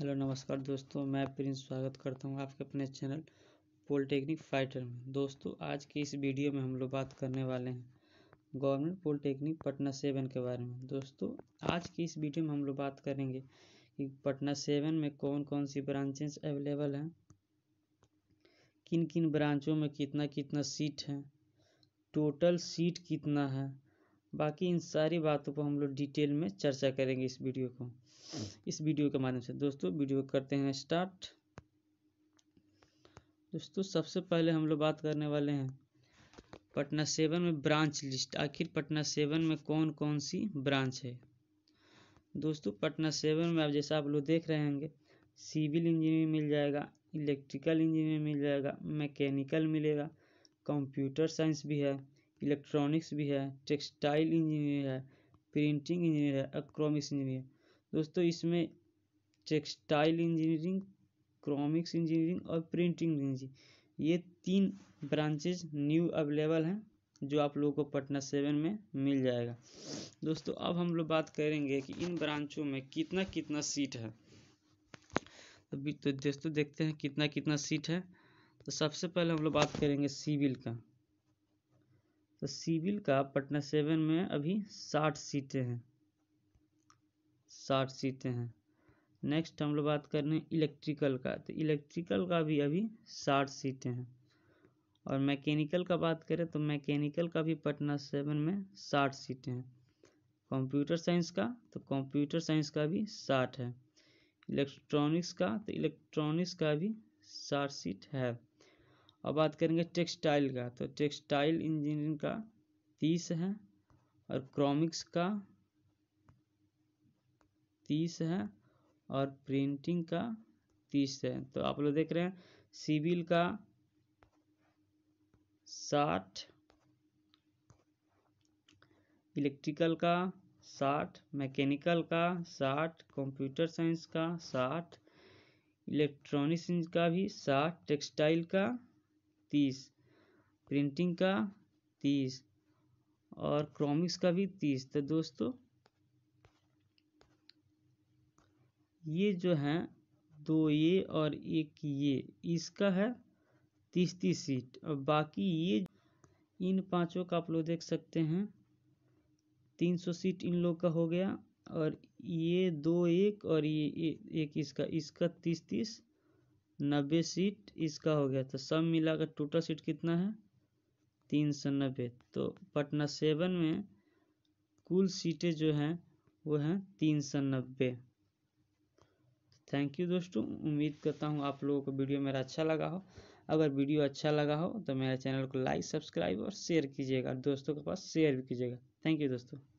hello नमस्कार दोस्तों मैं प्रिंस स्वागत करता हूं आपके अपने चैनल पॉलिटेक्निक फाइटर में दोस्तों आज की इस वीडियो में हम लोग बात करने वाले हैं गवर्नमेंट पॉलिटेक्निक पटना सेवन के बारे में दोस्तों आज की इस वीडियो में हम लोग बात करेंगे कि पटना सेवन में कौन कौन सी ब्रांचेज अवेलेबल हैं किन किन ब्रांचों में कितना कितना सीट है टोटल सीट कितना है बाकी इन सारी बातों को हम लोग डिटेल में चर्चा करेंगे इस वीडियो को इस वीडियो के माध्यम से दोस्तों वीडियो करते हैं स्टार्ट दोस्तों सबसे पहले हम लोग बात करने वाले हैं पटना सेवन में ब्रांच लिस्ट आखिर पटना सेवन में कौन कौन सी ब्रांच है दोस्तों पटना सेवन में आप जैसा आप लोग देख रहे होंगे सिविल इंजीनियरिंग मिल जाएगा इलेक्ट्रिकल इंजीनियरिंग मिल जाएगा मैकेनिकल मिलेगा कंप्यूटर साइंस भी है इलेक्ट्रॉनिक्स भी है टेक्सटाइल इंजीनियर है प्रिंटिंग इंजीनियर है और क्रॉमिक्स इंजीनियर दोस्तों इसमें टेक्सटाइल इंजीनियरिंग क्रोमिक्स इंजीनियरिंग और प्रिंटिंग इंजीनियरिंग ये तीन ब्रांचेज न्यू अवेलेबल हैं जो आप लोगों को पटना सेवन में मिल जाएगा दोस्तों अब हम लोग बात करेंगे कि इन ब्रांचों में कितना कितना सीट है अभी तो दोस्तों देखते हैं कितना कितना सीट है तो सबसे पहले हम लोग बात करेंगे सिविल का तो सिविल का पटना सेवन में अभी साठ सीटें हैं साठ सीटें हैं नेक्स्ट हम लोग बात कर रहे हैं इलेक्ट्रिकल का तो इलेक्ट्रिकल का भी अभी साठ सीटें हैं और मैकेनिकल का बात करें तो मैकेनिकल का भी पटना सेवन में साठ सीटें हैं कंप्यूटर साइंस का तो कंप्यूटर साइंस का भी साठ है इलेक्ट्रॉनिक्स का तो इलेक्ट्रॉनिक्स का भी साठ सीट है अब बात करेंगे टेक्सटाइल का तो टेक्सटाइल इंजीनियरिंग का तीस है और क्रॉमिक्स का तीस है और प्रिंटिंग का तीस है तो आप लोग देख रहे हैं सिविल का साठ इलेक्ट्रिकल का साठ मैकेनिकल का साठ कंप्यूटर साइंस का साठ इलेक्ट्रॉनिक्स का भी साठ टेक्सटाइल का तीस प्रिंटिंग का तीस और क्रोमिक्स का भी तीस तो दोस्तों ये जो है दो ये और एक ये इसका है तीस तीस सीट और बाकी ये इन पांचों का आप लोग देख सकते हैं तीन सौ सीट इन लोग का हो गया और ये दो एक और ये ए, एक इसका इसका तीस तीस नब्बे सीट इसका हो गया तो सब मिलाकर टोटल सीट कितना है तीन सौ नब्बे तो पटना सेवन में कुल सीटें जो हैं वो हैं तीन सौ नब्बे थैंक यू दोस्तों उम्मीद करता हूँ आप लोगों को वीडियो मेरा अच्छा लगा हो अगर वीडियो अच्छा लगा हो तो मेरे चैनल को लाइक सब्सक्राइब और शेयर कीजिएगा दोस्तों के पास शेयर भी कीजिएगा थैंक यू दोस्तों